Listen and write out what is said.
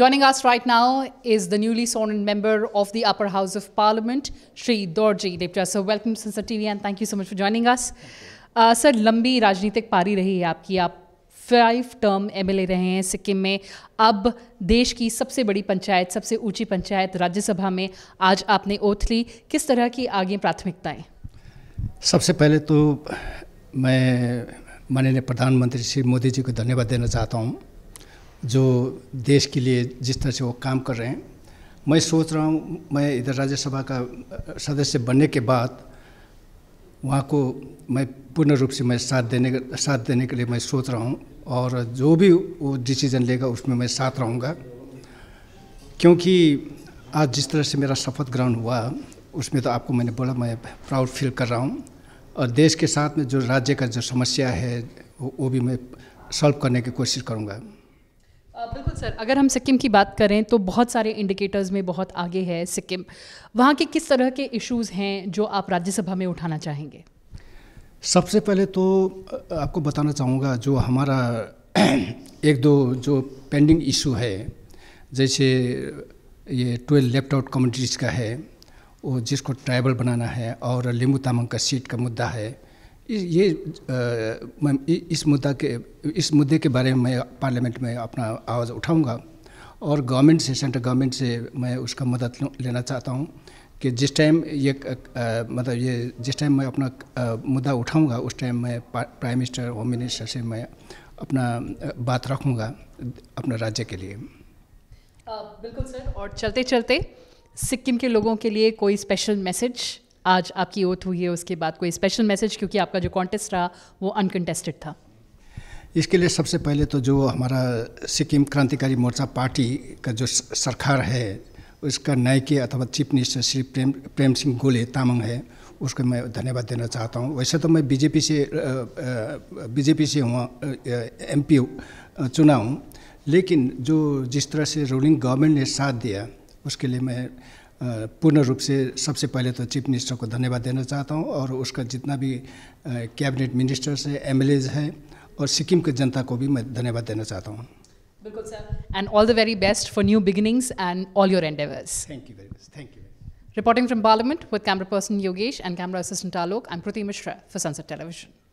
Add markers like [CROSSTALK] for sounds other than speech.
Joining us right now is the newly sworn in member of the Upper House of Parliament, Sri Dorji Deepja. So welcome to Sir TV and thank you so much for joining us. Uh, sir लंबी राजनीतिक पारी रही है आपकी आप five term MLA रहे हैं सिक्किम में अब देश की सबसे बड़ी पंचायत सबसे ऊंची पंचायत राज्यसभा में आज आपने ओथ ली किस तरह की आगे प्राथमिकताएं सबसे पहले तो मैं माननीय प्रधानमंत्री श्री मोदी जी को धन्यवाद देना चाहता हूँ जो देश के लिए जिस तरह से वो काम कर रहे हैं मैं सोच रहा हूँ मैं इधर राज्यसभा का सदस्य बनने के बाद वहाँ को मैं पूर्ण रूप से मैं साथ देने साथ देने के लिए मैं सोच रहा हूँ और जो भी वो डिसीज़न लेगा उसमें मैं साथ रहूँगा क्योंकि आज जिस तरह से मेरा शपथ ग्रहण हुआ उसमें तो आपको मैंने बोला मैं प्राउड फील कर रहा हूँ और देश के साथ में जो राज्य का जो समस्या है वो, वो भी मैं सॉल्व करने की कोशिश करूँगा बिल्कुल सर अगर हम सिक्किम की बात करें तो बहुत सारे इंडिकेटर्स में बहुत आगे है सिक्किम वहाँ के किस तरह के इश्यूज हैं जो आप राज्यसभा में उठाना चाहेंगे सबसे पहले तो आपको बताना चाहूँगा जो हमारा [CLEARS THROAT] एक दो जो पेंडिंग इशू है जैसे ये ट्वेल्व लेफ्ट आउट कम्युनिटीज़ का है वो जिसको ट्राइबल बनाना है और लिम्बू तामंग का सीट का मुद्दा है ये इस मुद्दा के इस मुद्दे के बारे में मैं पार्लियामेंट में अपना आवाज़ उठाऊंगा और गवर्नमेंट से सेंट्रल गवर्नमेंट से मैं उसका मदद लेना चाहता हूं कि जिस टाइम ये मतलब ये जिस टाइम मैं अपना मुद्दा उठाऊंगा उस टाइम मैं प्राइम मिनिस्टर होम मिनिस्टर से मैं अपना बात रखूँगा अपने राज्य के लिए बिल्कुल सर और चलते चलते सिक्किम के लोगों के लिए कोई स्पेशल मैसेज आज आपकी ओथ हुई है उसके बाद कोई स्पेशल मैसेज क्योंकि आपका जो कॉन्टेस्ट रहा वो अनकंटेस्टेड था इसके लिए सबसे पहले तो जो हमारा सिक्किम क्रांतिकारी मोर्चा पार्टी का जो सरकार है उसका नायके अथवा चीफ मिनिस्टर श्री प्रेम प्रेम सिंह गोले तामंग है उसको मैं धन्यवाद देना चाहता हूँ वैसे तो मैं बीजेपी से बीजेपी से हुआ एम पी चुना हूँ लेकिन जो जिस तरह से रूलिंग गवर्नमेंट ने साथ दिया उसके लिए मैं पूर्ण रूप से सबसे पहले तो चीफ मिनिस्टर को धन्यवाद देना चाहता हूँ और उसका जितना भी कैबिनेट मिनिस्टर्स है एम है और सिक्किम की जनता को भी मैं धन्यवाद देना चाहता हूँ बिल्कुल sir and all the very best for new beginnings and all your and thank you very much thank you Reporting from Parliament with camera person Yogesh and camera assistant Alok, I'm Priti Mishra for Sunset Television.